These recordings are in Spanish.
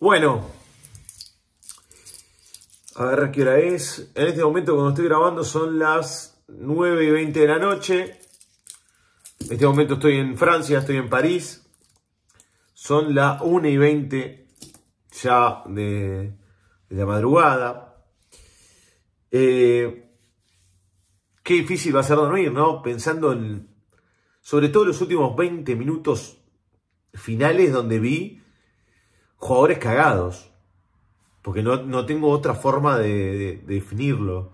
Bueno, a ver qué hora es. En este momento, cuando estoy grabando, son las 9 y 20 de la noche. En este momento estoy en Francia, estoy en París. Son las 1 y 20 ya de, la madrugada. Eh, qué difícil va a ser dormir, ¿no? Pensando en, sobre todo los últimos 20 minutos finales donde vi jugadores cagados. Porque no, tengo otra forma de, definirlo.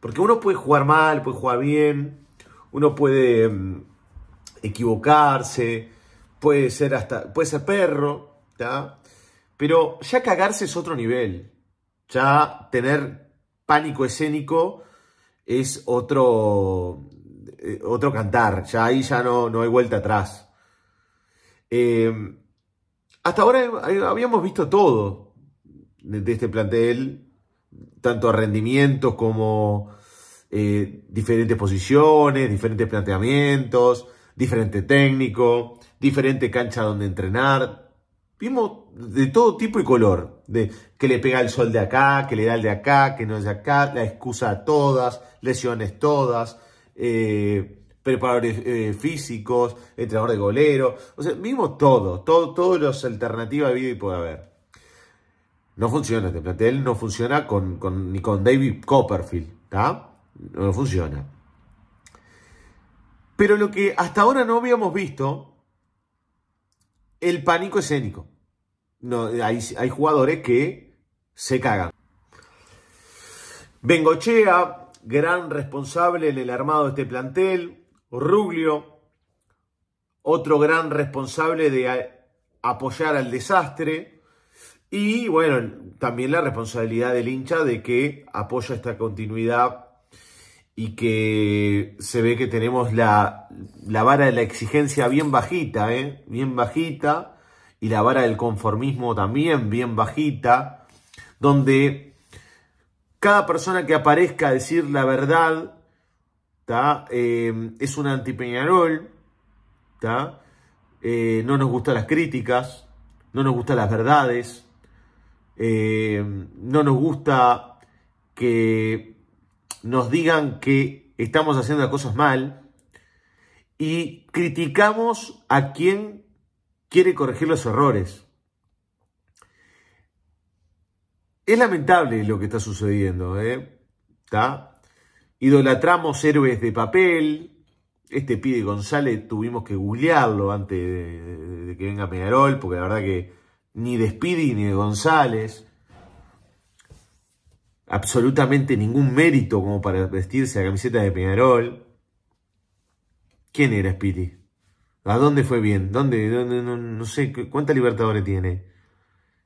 Porque uno puede jugar mal, puede jugar bien, uno puede mm, equivocarse, puede ser hasta. puede ser perro, Pero ya cagarse es otro nivel. Ya tener pánico escénico es otro. Eh, otro cantar. Ya ahí ya no, no hay vuelta atrás. Eh, hasta ahora eh, habíamos visto todo de este plantel, tanto rendimientos como eh, diferentes posiciones, diferentes planteamientos, diferente técnico, diferente cancha donde entrenar. Vimos de todo tipo y color, de que le pega el sol de acá, que le da el de acá, que no es de acá, la excusa a todas, lesiones todas. Eh, preparadores eh, físicos, entrenador de golero, o sea, vimos todo, todo, todas las alternativas de vida y puede haber. No funciona este plantel, no funciona con, ni con David Copperfield, ¿está? No funciona. Pero lo que hasta ahora no habíamos visto, el pánico escénico. No, hay, hay jugadores que se cagan. Bengochea, gran responsable en el armado de este plantel, Ruglio, otro gran responsable de apoyar al desastre. Y bueno, también la responsabilidad del hincha de que apoya esta continuidad y que se ve que tenemos la, vara de la exigencia bien bajita, ¿eh? bien bajita, y la vara del conformismo también bien bajita, donde cada persona que aparezca a decir la verdad Em, es un anti-Peñarol, eh, no nos gustan las críticas, no nos gustan las verdades, em, no nos gusta que nos digan que estamos haciendo cosas mal y criticamos a quien quiere corregir los errores. Es lamentable lo que está sucediendo, ¿Está? ¿eh? Idolatramos héroes de papel. Este Pide González tuvimos que googlearlo antes de, que venga Peñarol, porque la verdad que ni de Speedy ni de González. Absolutamente ningún mérito como para vestirse la camiseta de Peñarol. ¿Quién era Speedy? ¿A dónde fue bien? ¿Dónde? dónde no, no, sé, ¿cuántas libertadores tiene?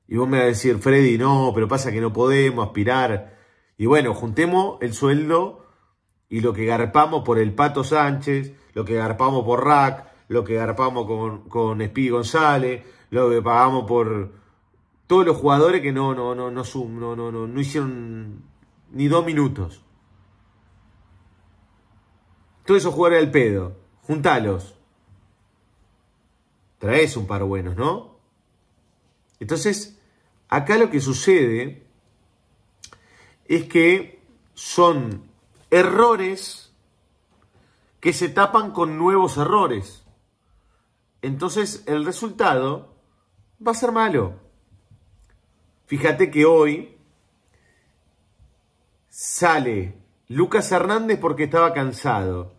Y vos me vas a decir, Freddy, no, pero pasa que no podemos aspirar. Y bueno, juntemos el sueldo y lo que garpamos por el Pato Sánchez, lo que garpamos por Rack, lo que garpamos con, con González, lo que pagamos por todos los jugadores que no, no, no, no, no, no, no, no hicieron ni dos minutos. Todos esos jugadores al pedo, juntalos. Traes un par buenos, ¿no? Entonces, acá lo que sucede es que son errores que se tapan con nuevos errores. Entonces el resultado va a ser malo. Fíjate que hoy sale Lucas Hernández porque estaba cansado.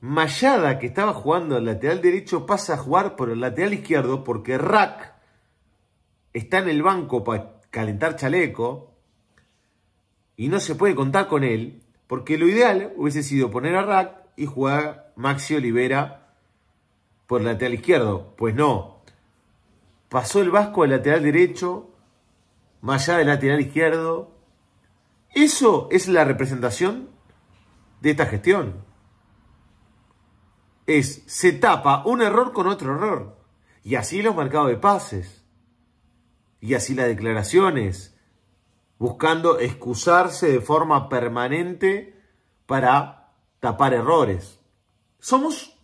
Mayada, que estaba jugando al lateral derecho, pasa a jugar por el lateral izquierdo porque Rack está en el banco para calentar chaleco y no se puede contar con él. Porque lo ideal hubiese sido poner a Rack y jugar Maxi Olivera por lateral izquierdo. Pues no. Pasó el Vasco al lateral derecho, más allá del lateral izquierdo. Eso es la representación de esta gestión. Es, se tapa un error con otro error. Y así los marcados de pases. Y así las declaraciones buscando excusarse de forma permanente para tapar errores. Somos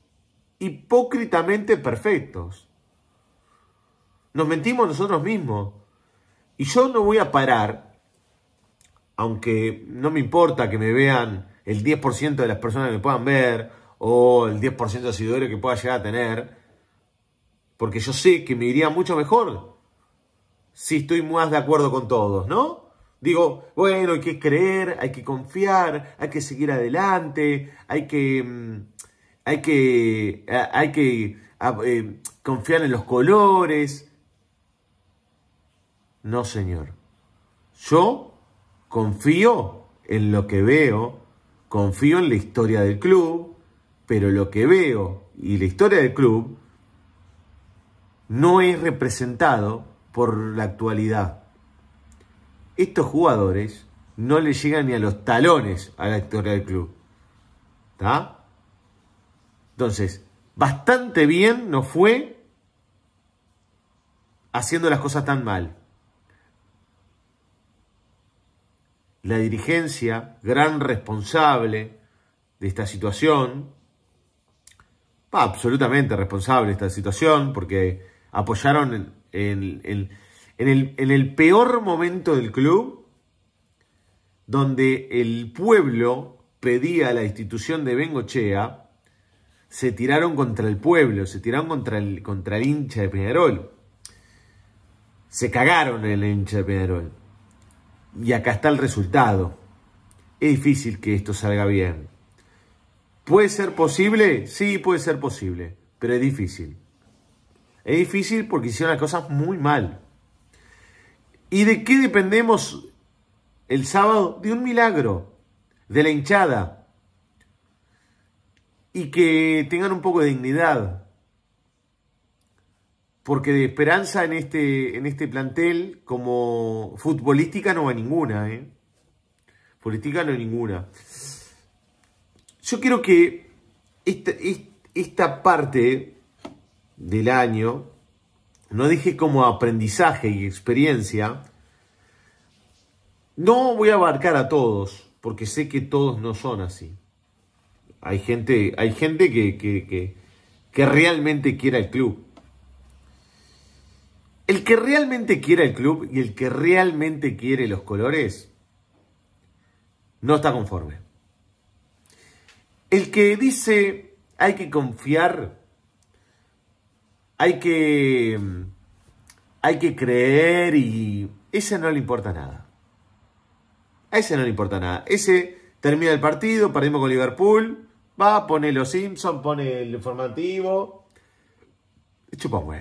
hipócritamente perfectos. Nos mentimos nosotros mismos. Y yo no voy a parar, aunque no me importa que me vean el 10% de las personas que me puedan ver o el 10% de seguidores que pueda llegar a tener, porque yo sé que me iría mucho mejor si estoy más de acuerdo con todos, ¿no? Digo, bueno, hay que creer, hay que confiar, hay que seguir adelante, hay que, mm, hay que, hay que eh, confiar en los colores. No, señor. Yo confío en lo que veo, confío en la historia del club, pero lo que veo y la historia del club no es representado por la actualidad estos jugadores no le llegan ni a los talones a la historia del club. ¿Está? Entonces, bastante bien nos fue haciendo las cosas tan mal. La dirigencia, gran responsable de esta situación, absolutamente responsable de esta situación porque apoyaron en, en en el, peor momento del club, donde el pueblo pedía la institución de Bengochea, se tiraron contra el pueblo, se tiraron contra el, contra el hincha de Peñarol. Se cagaron el hincha de Peñarol. Y acá está el resultado. Es difícil que esto salga bien. ¿Puede ser posible? Sí, puede ser posible, pero es difícil. Es difícil porque hicieron las cosas muy mal. ¿Y de qué dependemos el sábado? De un milagro, de la hinchada. Y que tengan un poco de dignidad. Porque de esperanza en este, en este plantel, como futbolística, no va ninguna. ¿eh? Política no hay ninguna. Yo quiero que esta parte del año no dije como aprendizaje y experiencia, no voy a abarcar a todos, porque sé que todos no son así. Hay gente, hay gente que, que, que realmente quiera el club. El que realmente quiera el club y el que realmente quiere los colores, no está conforme. El que dice hay que confiar hay que, hay que creer y ese no le importa nada. A ese no le importa nada. Ese termina el partido, perdimos con Liverpool, va, pone los Simpsons, pone el informativo, chupa un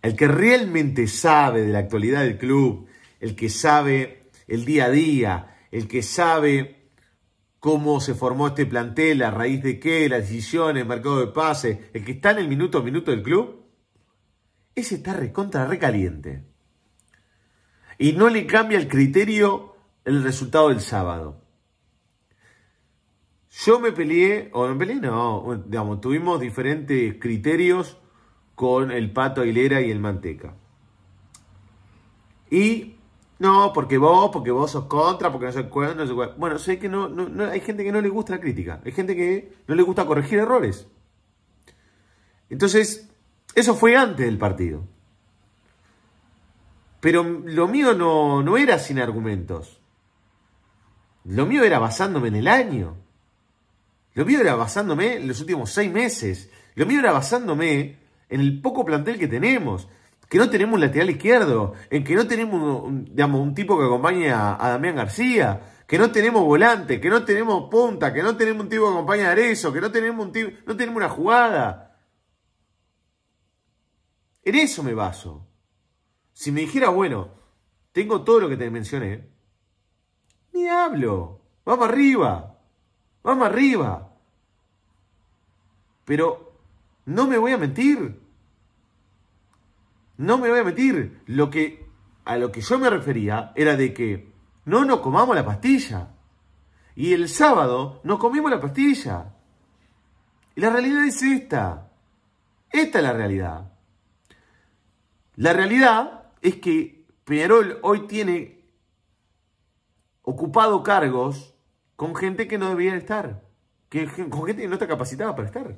El que realmente sabe de la actualidad del club, el que sabe el día a día, el que sabe cómo se formó este plantel, a raíz de qué, las decisiones, el mercado de pases, el que está en el minuto a minuto del club, ese está recontra recaliente. Y no le cambia el criterio el resultado del sábado. Yo me peleé, o me peleé, no, digamos, tuvimos diferentes criterios con el Pato Aguilera y el Manteca. Y no, porque vos, porque vos sos contra, porque no se acuerdan, no Bueno, sé que no, no, hay gente que no le gusta la crítica, hay gente que no le gusta corregir errores. Entonces, eso fue antes del partido. Pero lo mío no, no era sin argumentos. Lo mío era basándome en el año. Lo mío era basándome en los últimos seis meses. Lo mío era basándome en el poco plantel que tenemos que no tenemos un lateral izquierdo, en que no tenemos digamos, un tipo que acompañe a, Damián García, que no tenemos volante, que no tenemos punta, que no tenemos un tipo que acompañe a Arezzo, que no tenemos no tenemos una jugada. En eso me baso. Si me dijera, bueno, tengo todo lo que te mencioné, ni hablo. Vamos arriba. Vamos arriba. Pero no me voy a mentir. No me voy a meter lo que, a lo que yo me refería era de que no nos comamos la pastilla. Y el sábado no comimos la pastilla. Y la realidad es esta. Esta es la realidad. La realidad es que Peñarol hoy tiene ocupado cargos con gente que no debía estar. Que, con gente que no está capacitada para estar.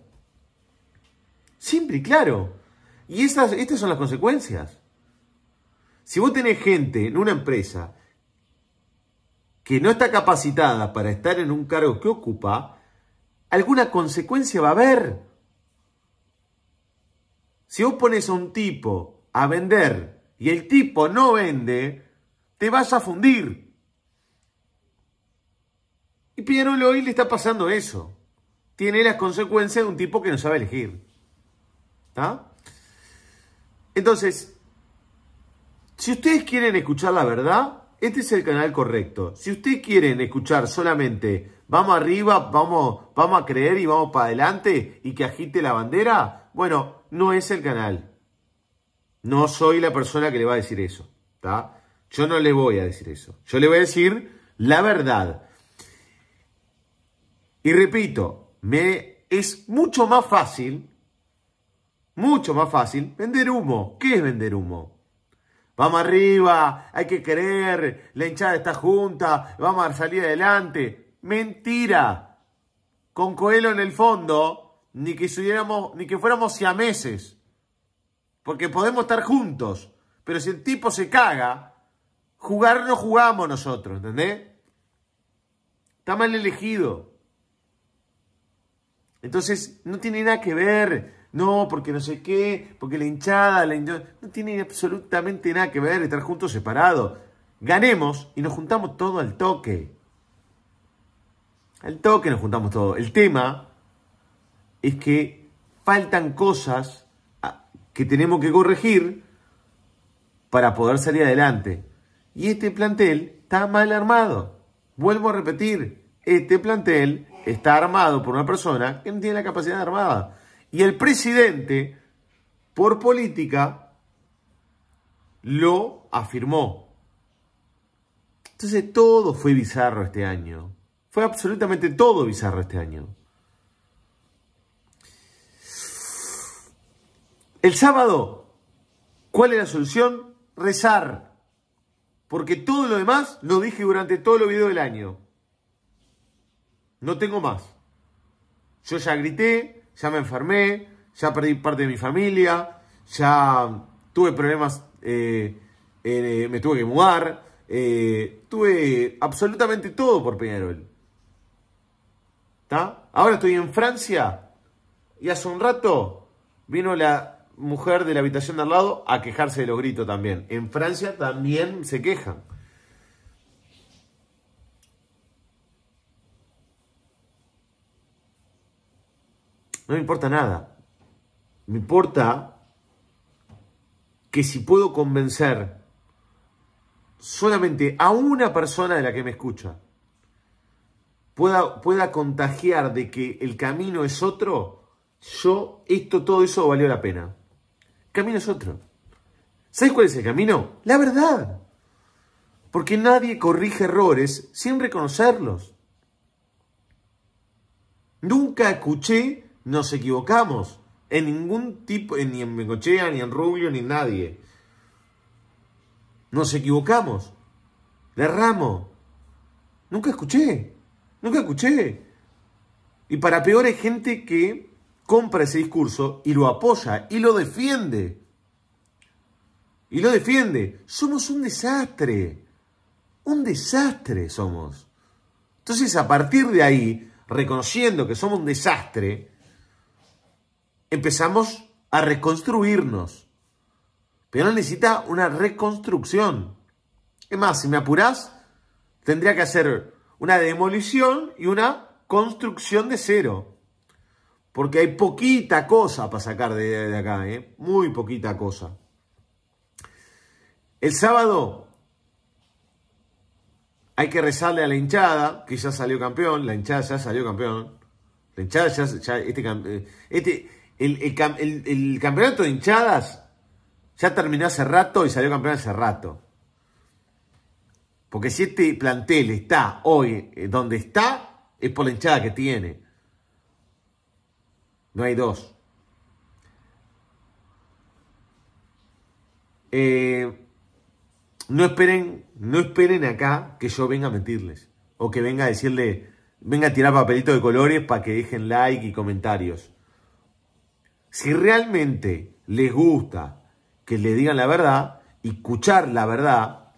Simple y claro. Y estas son las consecuencias. Si vos tenés gente en una empresa que no está capacitada para estar en un cargo que ocupa, alguna consecuencia va a haber. Si vos pones a un tipo a vender y el tipo no vende, te vas a fundir. Y Piero hoy le está pasando eso. Tiene las consecuencias de un tipo que no sabe elegir. ¿Está? Entonces, si ustedes quieren escuchar la verdad, este es el canal correcto. Si ustedes quieren escuchar solamente vamos arriba, vamos, vamos a creer y vamos para adelante y que agite la bandera, bueno, no es el canal. No soy la persona que le va a decir eso. ¿está? Yo no le voy a decir eso. Yo le voy a decir la verdad. Y repito, me es mucho más fácil mucho más fácil vender humo. ¿Qué es vender humo? Vamos arriba, hay que querer, la hinchada está junta, vamos a salir adelante. Mentira. Con Coelho en el fondo, ni que, ni que fuéramos siameses. Porque podemos estar juntos, pero si el tipo se caga, jugar no jugamos nosotros, ¿entendés? Está mal elegido. Entonces, no tiene nada que ver no, porque no sé qué, porque la hinchada, la hinchada, no tiene absolutamente nada que ver estar juntos separados. Ganemos y nos juntamos todo al toque. Al toque nos juntamos todo. El tema es que faltan cosas ah, que tenemos que corregir para poder salir adelante. Y este plantel está mal armado. Vuelvo a repetir, este plantel está armado por una persona que no tiene la capacidad armada. Y el presidente, por política, lo afirmó. Entonces todo fue bizarro este año. Fue absolutamente todo bizarro este año. El sábado, ¿cuál es la solución? Rezar. Porque todo lo demás lo dije durante todo el video del año. No tengo más. Yo ya grité, ya me enfermé, ya perdí parte de mi familia, ya tuve problemas, eh, eh, me tuve que mudar, eh, tuve absolutamente todo por Peñarol. ¿Está? Ahora estoy en Francia y hace un rato vino la mujer de la habitación de al lado a quejarse de los gritos también. En Francia también se quejan. No me importa nada. Me importa que si puedo convencer solamente a una persona de la que me escucha, pueda, pueda contagiar de que el camino es otro, yo, esto, todo eso valió la pena. camino es otro. ¿Sabes cuál es el camino? La verdad. Porque nadie corrige errores sin reconocerlos. Nunca escuché nos equivocamos. En ningún tipo, ni en Bengochea, ni en Rubio, ni en nadie. Nos equivocamos. Derramo. Nunca escuché. Nunca escuché. Y para peor hay gente que compra ese discurso y lo apoya y lo defiende. Y lo defiende. Somos un desastre. Un desastre somos. Entonces, a partir de ahí, reconociendo que somos un desastre, empezamos a reconstruirnos. Pero necesita una reconstrucción. Es más, si me apurás, tendría que hacer una demolición y una construcción de cero. Porque hay poquita cosa para sacar de, de acá, ¿eh? muy poquita cosa. El sábado hay que rezarle a la hinchada, que ya salió campeón, la hinchada ya salió campeón. La hinchada ya, este, este el, el, el, el, campeonato de hinchadas ya terminó hace rato y salió campeón hace rato. Porque si este plantel está hoy eh, donde está, es por la hinchada que tiene. No hay dos. Eh, no esperen, no esperen acá que yo venga a mentirles. O que venga a decirle, venga a tirar papelitos de colores para que dejen like y comentarios. Si realmente les gusta que le digan la verdad y escuchar la verdad,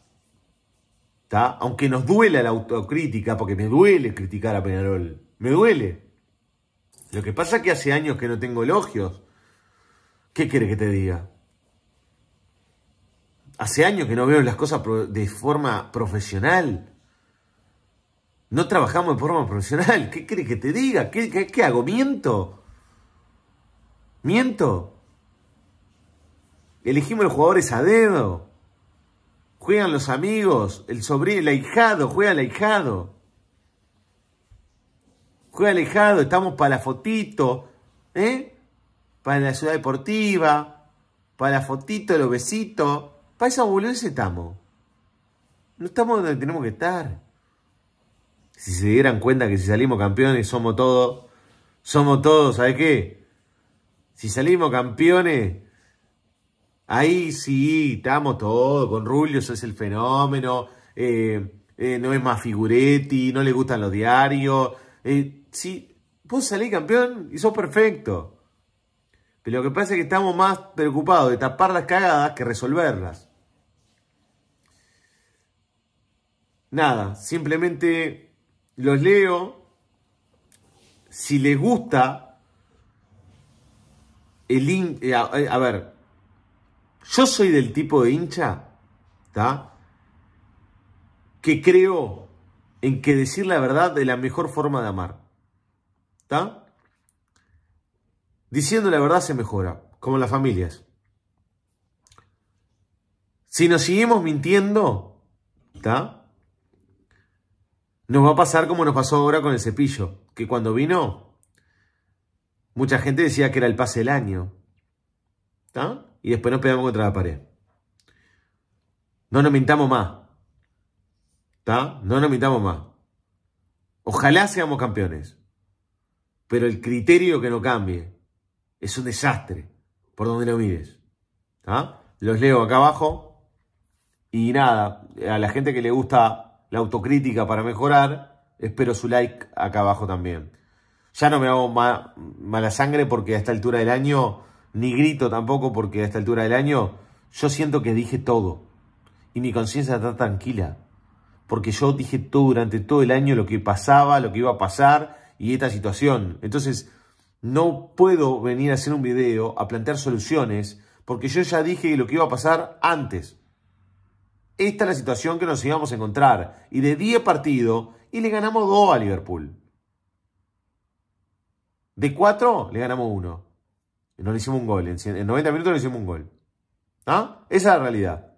aunque nos duele la autocrítica, porque me duele criticar a Peñarol, me duele. Lo que pasa es que hace años que no tengo elogios. ¿Qué quiere que te diga? Hace años que no veo las cosas de forma profesional. No trabajamos de forma profesional. ¿Qué quiere que te diga? ¿Qué, qué, qué hago? ¿Miento? ¿Miento? Elegimos los jugadores a dedo. Juegan los amigos, el sobrino, el ahijado, juega el ahijado. Juega el ahijado, estamos para la fotito, ¿eh? Para la ciudad deportiva, para la fotito, los besitos. Para esa boludez estamos. No estamos donde tenemos que estar. Si se dieran cuenta que si salimos campeones somos todos, somos todos, ¿sabes qué? Si salimos campeones, ahí sí, estamos todo. Con Rulio es el fenómeno. Eh, eh, no es más figuretti, no le gustan los diarios. Eh, sí, vos salís campeón y sos perfecto. Pero lo que pasa es que estamos más preocupados de tapar las cagadas que resolverlas. Nada, simplemente los leo. Si les gusta eh, eh, a, ver, yo soy del tipo de hincha, está Que creo en que decir la verdad es la mejor forma de amar, Diciendo la verdad se mejora, como las familias. Si nos seguimos mintiendo, Nos va a pasar como nos pasó ahora con el cepillo, que cuando vino Mucha gente decía que era el pase del año. está Y después nos pegamos contra la pared. No nos mintamos más. está No nos mintamos más. Ojalá seamos campeones. Pero el criterio que no cambie es un desastre. Por donde lo mires. Los leo acá abajo. Y nada, a la gente que le gusta la autocrítica para mejorar, espero su like acá abajo también. Ya no me hago mala sangre porque a esta altura del año, ni grito tampoco porque a esta altura del año, yo siento que dije todo. Y mi conciencia está tranquila. Porque yo dije todo durante todo el año lo que pasaba, lo que iba a pasar y esta situación. Entonces, no puedo venir a hacer un video a plantear soluciones porque yo ya dije lo que iba a pasar antes. Esta es la situación que nos íbamos a encontrar. Y de 10 partidos, y le ganamos 2 a Liverpool. De cuatro, le ganamos uno. No le hicimos un gol. En 90 minutos le hicimos un gol. ¿Ah? Esa es la realidad.